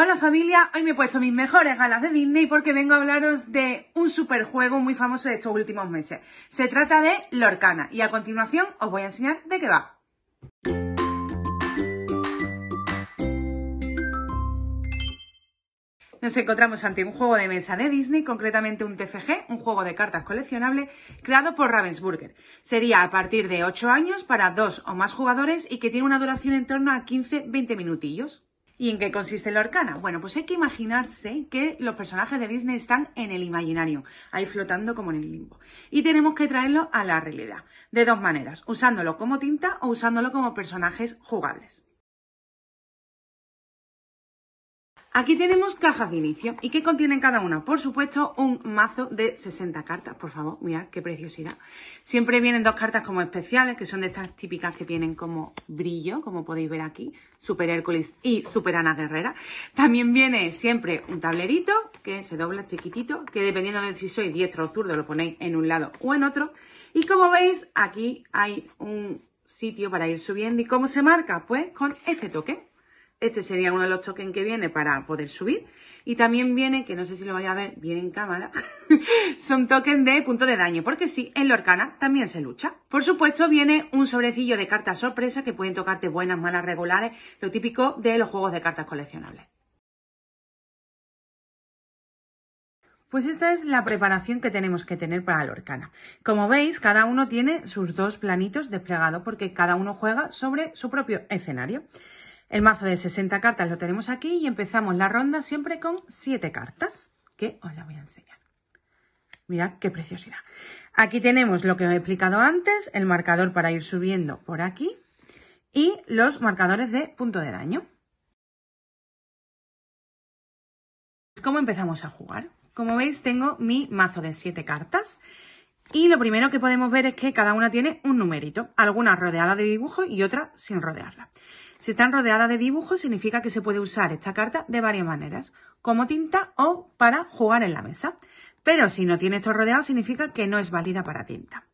Hola familia, hoy me he puesto mis mejores galas de Disney porque vengo a hablaros de un superjuego muy famoso de estos últimos meses. Se trata de Lorcana y a continuación os voy a enseñar de qué va. Nos encontramos ante un juego de mesa de Disney, concretamente un TCG, un juego de cartas coleccionable creado por Ravensburger. Sería a partir de 8 años para dos o más jugadores y que tiene una duración en torno a 15-20 minutillos. ¿Y en qué consiste la arcana? Bueno, pues hay que imaginarse que los personajes de Disney están en el imaginario, ahí flotando como en el limbo. Y tenemos que traerlo a la realidad, de dos maneras, usándolo como tinta o usándolo como personajes jugables. Aquí tenemos cajas de inicio. ¿Y qué contienen cada una? Por supuesto, un mazo de 60 cartas. Por favor, mirad qué preciosidad. Siempre vienen dos cartas como especiales, que son de estas típicas que tienen como brillo, como podéis ver aquí. Super Hércules y Super Ana Guerrera. También viene siempre un tablerito que se dobla chiquitito, que dependiendo de si sois diestro o zurdo lo ponéis en un lado o en otro. Y como veis, aquí hay un sitio para ir subiendo. ¿Y cómo se marca? Pues con este toque. Este sería uno de los tokens que viene para poder subir. Y también viene, que no sé si lo vais a ver bien en cámara, son tokens de punto de daño, porque sí, en Lorcana también se lucha. Por supuesto, viene un sobrecillo de cartas sorpresa que pueden tocarte buenas, malas, regulares, lo típico de los juegos de cartas coleccionables. Pues esta es la preparación que tenemos que tener para Lorcana. Como veis, cada uno tiene sus dos planitos desplegados porque cada uno juega sobre su propio escenario. El mazo de 60 cartas lo tenemos aquí y empezamos la ronda siempre con 7 cartas, que os la voy a enseñar. Mirad qué preciosidad. Aquí tenemos lo que os he explicado antes, el marcador para ir subiendo por aquí y los marcadores de punto de daño. ¿Cómo empezamos a jugar? Como veis tengo mi mazo de 7 cartas y lo primero que podemos ver es que cada una tiene un numerito, algunas rodeada de dibujo y otra sin rodearla. Si están rodeadas de dibujo significa que se puede usar esta carta de varias maneras, como tinta o para jugar en la mesa. Pero si no tiene esto rodeado significa que no es válida para tinta.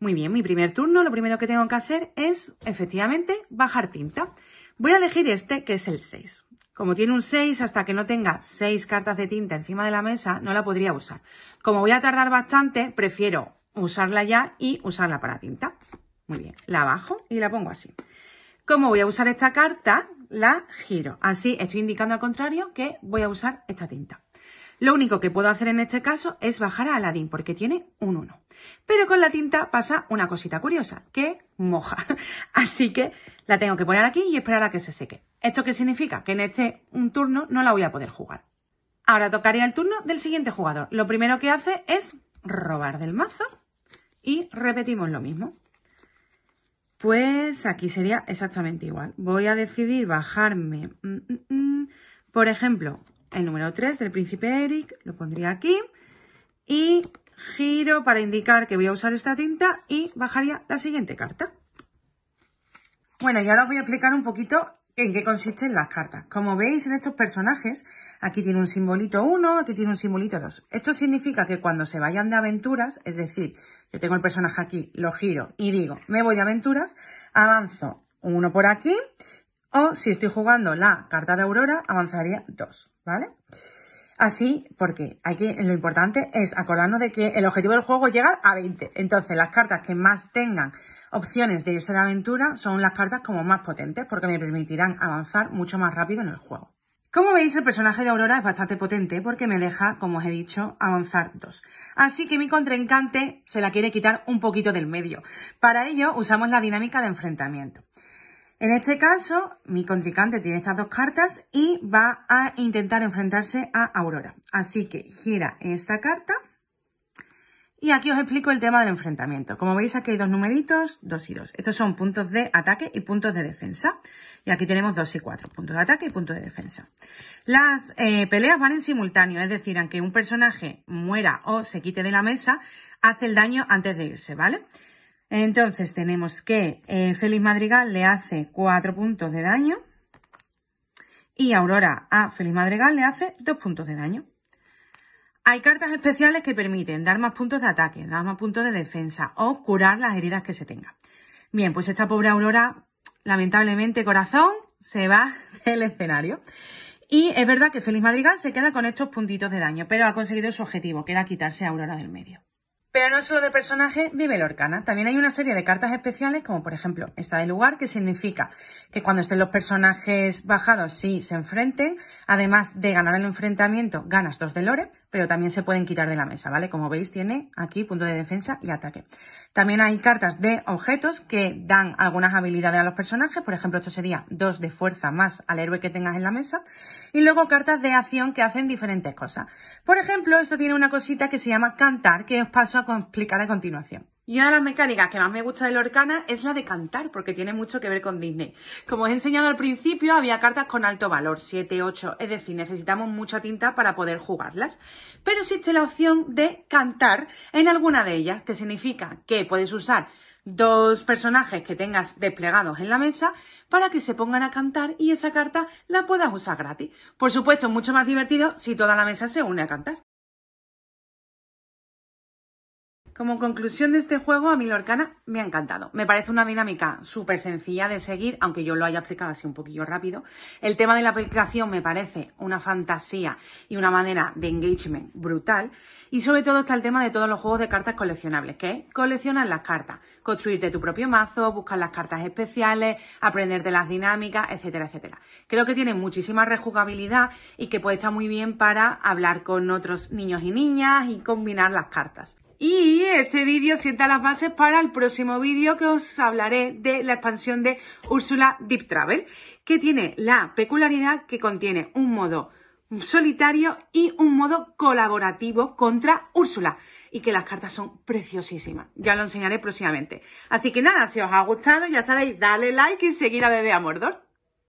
Muy bien, mi primer turno, lo primero que tengo que hacer es efectivamente bajar tinta. Voy a elegir este, que es el 6. Como tiene un 6, hasta que no tenga 6 cartas de tinta encima de la mesa, no la podría usar. Como voy a tardar bastante, prefiero usarla ya y usarla para tinta. Muy bien, la bajo y la pongo así. Como voy a usar esta carta, la giro. Así estoy indicando al contrario que voy a usar esta tinta. Lo único que puedo hacer en este caso es bajar a Aladdin porque tiene un 1. Pero con la tinta pasa una cosita curiosa, que moja. Así que la tengo que poner aquí y esperar a que se seque. ¿Esto qué significa? Que en este un turno no la voy a poder jugar. Ahora tocaría el turno del siguiente jugador. Lo primero que hace es robar del mazo y repetimos lo mismo. Pues aquí sería exactamente igual. Voy a decidir bajarme, mm, mm, mm, por ejemplo, el número 3 del príncipe Eric, lo pondría aquí. Y giro para indicar que voy a usar esta tinta y bajaría la siguiente carta. Bueno, y ahora os voy a explicar un poquito en qué consisten las cartas. Como veis en estos personajes, aquí tiene un simbolito 1, aquí tiene un simbolito 2. Esto significa que cuando se vayan de aventuras, es decir, yo tengo el personaje aquí, lo giro y digo, me voy de aventuras, avanzo uno por aquí o si estoy jugando la carta de Aurora, avanzaría 2, ¿vale? Así, porque aquí lo importante es acordarnos de que el objetivo del juego es llegar a 20. Entonces, las cartas que más tengan opciones de irse de aventura son las cartas como más potentes, porque me permitirán avanzar mucho más rápido en el juego. Como veis, el personaje de Aurora es bastante potente porque me deja, como os he dicho, avanzar dos. Así que mi contrincante se la quiere quitar un poquito del medio. Para ello, usamos la dinámica de enfrentamiento. En este caso, mi contrincante tiene estas dos cartas y va a intentar enfrentarse a Aurora. Así que gira esta carta y aquí os explico el tema del enfrentamiento. Como veis aquí hay dos numeritos, dos y dos. Estos son puntos de ataque y puntos de defensa. Y aquí tenemos dos y cuatro, puntos de ataque y puntos de defensa. Las eh, peleas van en simultáneo, es decir, aunque un personaje muera o se quite de la mesa, hace el daño antes de irse, ¿vale? Entonces tenemos que eh, Félix Madrigal le hace 4 puntos de daño y Aurora a Félix Madrigal le hace 2 puntos de daño. Hay cartas especiales que permiten dar más puntos de ataque, dar más puntos de defensa o curar las heridas que se tengan. Bien, pues esta pobre Aurora, lamentablemente, corazón, se va del escenario. Y es verdad que Félix Madrigal se queda con estos puntitos de daño, pero ha conseguido su objetivo, que era quitarse a Aurora del medio. Pero no solo de personaje, vive el Orcana, también hay una serie de cartas especiales, como por ejemplo esta de lugar, que significa que cuando estén los personajes bajados, sí se enfrenten, además de ganar el enfrentamiento, ganas dos de lore, pero también se pueden quitar de la mesa, ¿vale? Como veis, tiene aquí punto de defensa y ataque. También hay cartas de objetos que dan algunas habilidades a los personajes, por ejemplo, esto sería dos de fuerza más al héroe que tengas en la mesa, y luego cartas de acción que hacen diferentes cosas. Por ejemplo, esto tiene una cosita que se llama cantar, que os paso a explicar a continuación. Y una de las mecánicas que más me gusta de Lorcana es la de cantar, porque tiene mucho que ver con Disney. Como os he enseñado al principio, había cartas con alto valor, 7, 8, es decir, necesitamos mucha tinta para poder jugarlas. Pero existe la opción de cantar en alguna de ellas, que significa que puedes usar dos personajes que tengas desplegados en la mesa para que se pongan a cantar y esa carta la puedas usar gratis. Por supuesto, mucho más divertido si toda la mesa se une a cantar. Como conclusión de este juego, a mí me ha encantado. Me parece una dinámica súper sencilla de seguir, aunque yo lo haya aplicado así un poquillo rápido. El tema de la aplicación me parece una fantasía y una manera de engagement brutal. Y sobre todo está el tema de todos los juegos de cartas coleccionables, que es coleccionar las cartas, construirte tu propio mazo, buscar las cartas especiales, aprender de las dinámicas, etcétera, etcétera. Creo que tiene muchísima rejugabilidad y que puede estar muy bien para hablar con otros niños y niñas y combinar las cartas. Y este vídeo sienta las bases para el próximo vídeo que os hablaré de la expansión de Úrsula Deep Travel, que tiene la peculiaridad que contiene un modo solitario y un modo colaborativo contra Úrsula y que las cartas son preciosísimas. Ya lo enseñaré próximamente. Así que nada, si os ha gustado, ya sabéis, dale like y seguir a Bebé a